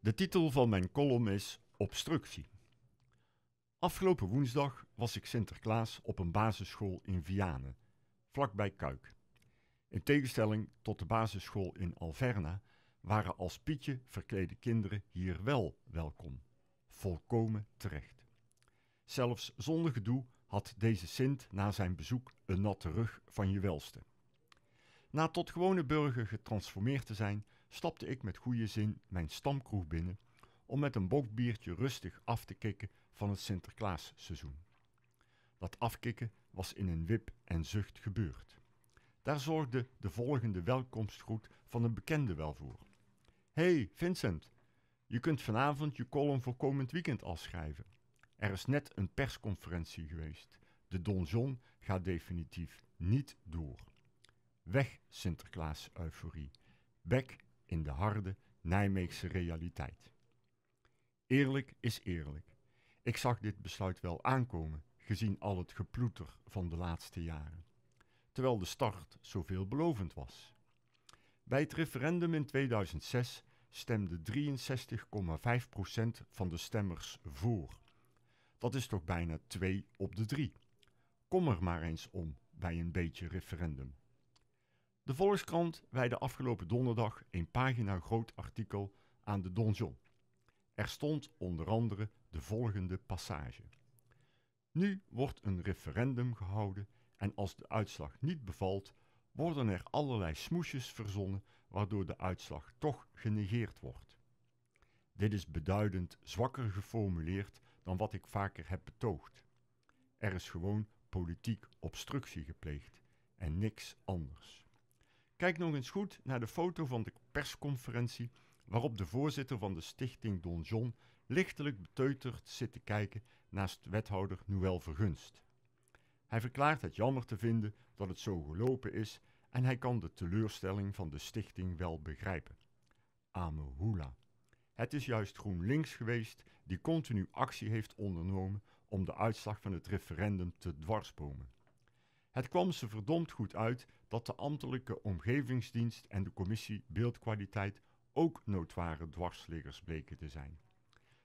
De titel van mijn column is Obstructie. Afgelopen woensdag was ik Sinterklaas op een basisschool in Vianen, vlakbij Kuik. In tegenstelling tot de basisschool in Alverna waren als Pietje verklede kinderen hier wel welkom. Volkomen terecht. Zelfs zonder gedoe had deze Sint na zijn bezoek een natte rug van je welste. Na tot gewone burger getransformeerd te zijn, stapte ik met goede zin mijn stamkroeg binnen om met een bokbiertje rustig af te kikken van het Sinterklaasseizoen. Dat afkikken was in een wip en zucht gebeurd. Daar zorgde de volgende welkomstgroet van een bekende wel voor. Hey Vincent, je kunt vanavond je column voor komend weekend afschrijven. Er is net een persconferentie geweest. De donjon gaat definitief niet door. Weg Sinterklaas-euforie. weg in de harde Nijmeegse realiteit. Eerlijk is eerlijk. Ik zag dit besluit wel aankomen, gezien al het geploeter van de laatste jaren. Terwijl de start zo veelbelovend was. Bij het referendum in 2006 stemde 63,5% van de stemmers voor. Dat is toch bijna 2 op de 3. Kom er maar eens om bij een beetje referendum. De Volkskrant wijde afgelopen donderdag een pagina groot artikel aan de donjon. Er stond onder andere de volgende passage. Nu wordt een referendum gehouden en als de uitslag niet bevalt, worden er allerlei smoesjes verzonnen waardoor de uitslag toch genegeerd wordt. Dit is beduidend zwakker geformuleerd dan wat ik vaker heb betoogd. Er is gewoon politiek obstructie gepleegd en niks anders. Kijk nog eens goed naar de foto van de persconferentie waarop de voorzitter van de stichting Donjon lichtelijk beteuterd zit te kijken naast wethouder Noël Vergunst. Hij verklaart het jammer te vinden dat het zo gelopen is en hij kan de teleurstelling van de stichting wel begrijpen. Amehoula. Het is juist GroenLinks geweest die continu actie heeft ondernomen om de uitslag van het referendum te dwarsbomen. Het kwam ze verdomd goed uit dat de ambtelijke omgevingsdienst en de commissie beeldkwaliteit ook noodware dwarsliggers bleken te zijn.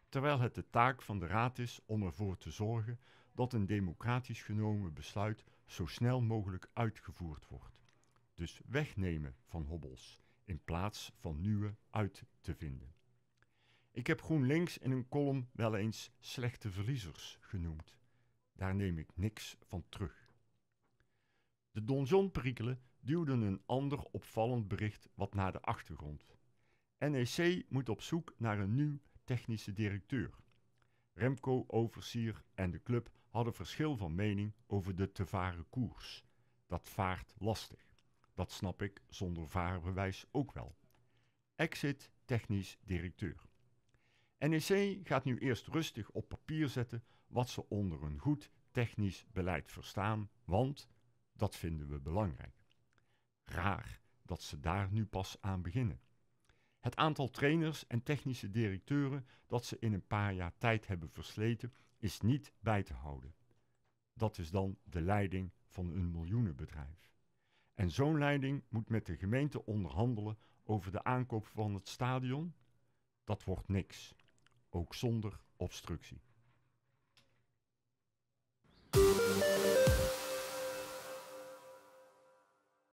Terwijl het de taak van de Raad is om ervoor te zorgen dat een democratisch genomen besluit zo snel mogelijk uitgevoerd wordt. Dus wegnemen van hobbels in plaats van nieuwe uit te vinden. Ik heb GroenLinks in een column wel eens slechte verliezers genoemd. Daar neem ik niks van terug. De donjonperikelen duwden een ander opvallend bericht wat naar de achtergrond. NEC moet op zoek naar een nieuw technische directeur. Remco, Oversier en de club hadden verschil van mening over de te varen koers. Dat vaart lastig. Dat snap ik zonder vaarbewijs ook wel. Exit technisch directeur. NEC gaat nu eerst rustig op papier zetten wat ze onder een goed technisch beleid verstaan, want dat vinden we belangrijk. Raar dat ze daar nu pas aan beginnen. Het aantal trainers en technische directeuren dat ze in een paar jaar tijd hebben versleten is niet bij te houden. Dat is dan de leiding van een miljoenenbedrijf. En zo'n leiding moet met de gemeente onderhandelen over de aankoop van het stadion. Dat wordt niks, ook zonder obstructie.